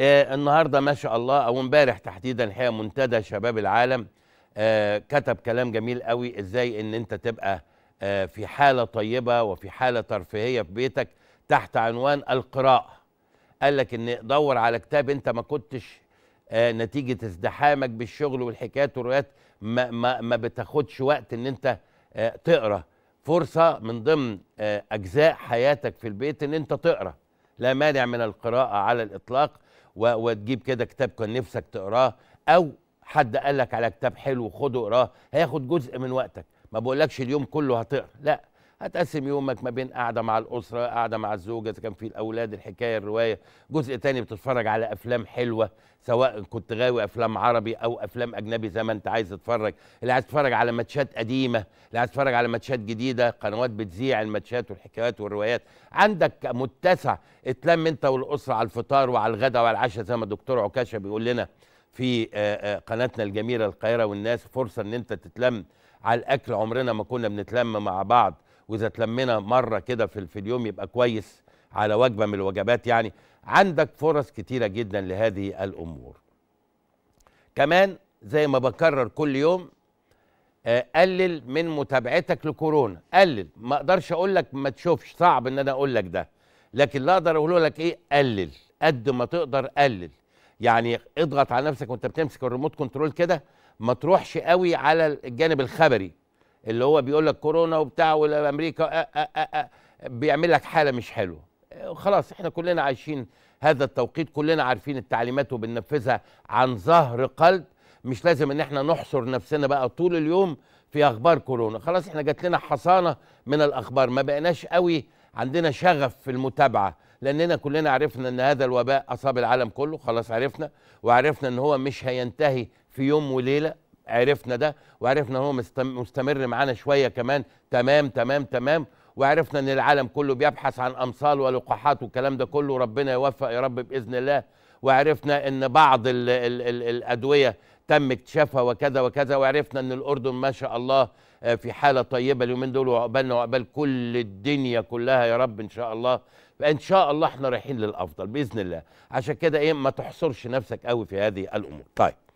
آه، النهارده ما شاء الله او امبارح تحديدا الحقيقه منتدى شباب العالم آه، كتب كلام جميل قوي ازاي ان انت تبقى آه، في حاله طيبه وفي حاله ترفيهيه في بيتك تحت عنوان القراءه قال لك ان دور على كتاب انت ما كنتش نتيجه ازدحامك بالشغل والحكايات والروايات ما, ما, ما بتاخدش وقت ان انت تقرا فرصه من ضمن اجزاء حياتك في البيت ان انت تقرا لا مانع من القراءة على الإطلاق وتجيب كده كتاب كان نفسك تقراه أو حد قالك على كتاب حلو خده اقراه هياخد جزء من وقتك ما بقولكش اليوم كله هتقرا لا هتقسم يومك ما بين قاعده مع الاسره قاعده مع الزوجه اذا كان في الاولاد الحكايه الروايه جزء تاني بتتفرج على افلام حلوه سواء كنت غاوي افلام عربي او افلام اجنبي زي ما انت عايز تتفرج اللي عايز تتفرج على ماتشات قديمه اللي عايز تتفرج على ماتشات جديده قنوات بتذيع الماتشات والحكايات والروايات عندك متسع اتلم انت والاسره على الفطار وعلى الغداء وعلى العشاء زي ما الدكتور عكاشه بيقول لنا في آه، آه، قناتنا الجميله القاهره والناس فرصه ان انت تتلم على الاكل عمرنا ما كنا بنتلم مع بعض واذا تلمنا مره كده في, في اليوم يبقى كويس على وجبه من الوجبات يعني عندك فرص كتيره جدا لهذه الامور كمان زي ما بكرر كل يوم آه، قلل من متابعتك لكورونا قلل ما اقدرش اقول لك ما تشوفش صعب ان انا اقول لك ده لكن لا اقدر اقول لك ايه قلل قد ما تقدر قلل يعني اضغط على نفسك وانت بتمسك الريموت كنترول كده ما تروحش قوي على الجانب الخبري اللي هو بيقول لك كورونا وبتاع والامريكا بيعمل لك حاله مش حلوه خلاص احنا كلنا عايشين هذا التوقيت كلنا عارفين التعليمات وبننفذها عن ظهر قلب مش لازم ان احنا نحصر نفسنا بقى طول اليوم في اخبار كورونا خلاص احنا جات لنا حصانه من الاخبار ما بقناش قوي عندنا شغف في المتابعه لاننا كلنا عرفنا ان هذا الوباء اصاب العالم كله خلاص عرفنا وعرفنا ان هو مش هينتهي في يوم وليله عرفنا ده وعرفنا ان هو مستمر معانا شويه كمان تمام تمام تمام وعرفنا ان العالم كله بيبحث عن امثال ولقاحات والكلام ده كله ربنا يوفق يا رب باذن الله وعرفنا ان بعض الـ الـ الـ الادويه تم اكتشافها وكذا وكذا وعرفنا ان الاردن ما شاء الله آه، في حاله طيبه اليومين دول وعقبالنا وعقبال كل الدنيا كلها يا رب ان شاء الله فان شاء الله احنا رايحين للافضل باذن الله عشان كده ايه ما تحصرش نفسك قوي في هذه الامور طيب